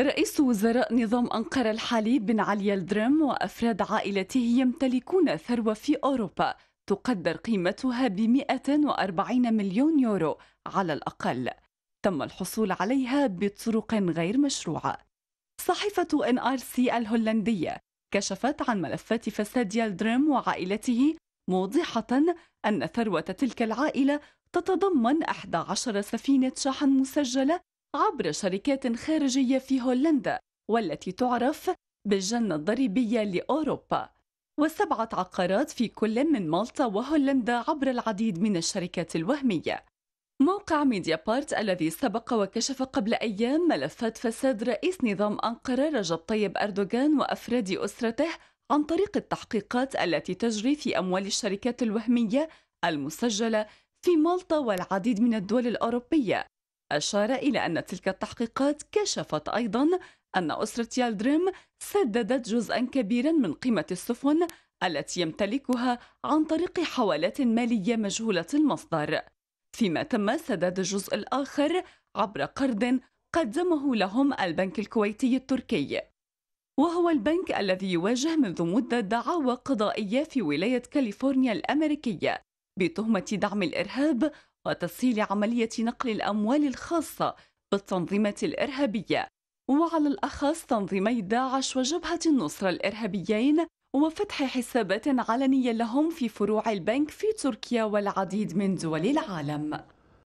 رئيس وزراء نظام أنقرة الحالي بن علي الدرم وأفراد عائلته يمتلكون ثروة في أوروبا تقدر قيمتها ب 140 مليون يورو على الأقل تم الحصول عليها بطرق غير مشروعة صحيفة ان ار سي الهولندية كشفت عن ملفات فساد يالدريم وعائلته موضحة أن ثروة تلك العائلة تتضمن 11 سفينة شحن مسجلة عبر شركات خارجية في هولندا والتي تعرف بالجنة الضريبية لأوروبا وسبعة عقارات في كل من مالطا وهولندا عبر العديد من الشركات الوهمية موقع ميديا بارت الذي سبق وكشف قبل أيام ملفات فساد رئيس نظام أنقرة رجب طيب أردوغان وأفراد أسرته عن طريق التحقيقات التي تجري في أموال الشركات الوهمية المسجلة في مالطا والعديد من الدول الأوروبية أشار إلى أن تلك التحقيقات كشفت أيضا أن أسرة يالدريم سددت جزءا كبيرا من قيمة السفن التي يمتلكها عن طريق حوالات مالية مجهولة المصدر فيما تم سداد الجزء الآخر عبر قرض قدمه لهم البنك الكويتي التركي وهو البنك الذي يواجه منذ مدة دعاوى قضائية في ولاية كاليفورنيا الأمريكية بتهمة دعم الإرهاب وتسهيل عملية نقل الأموال الخاصة بالتنظيمات الإرهابية وعلى الأخص تنظيمي داعش وجبهة النصرة الإرهابيين وفتح حسابات علنية لهم في فروع البنك في تركيا والعديد من دول العالم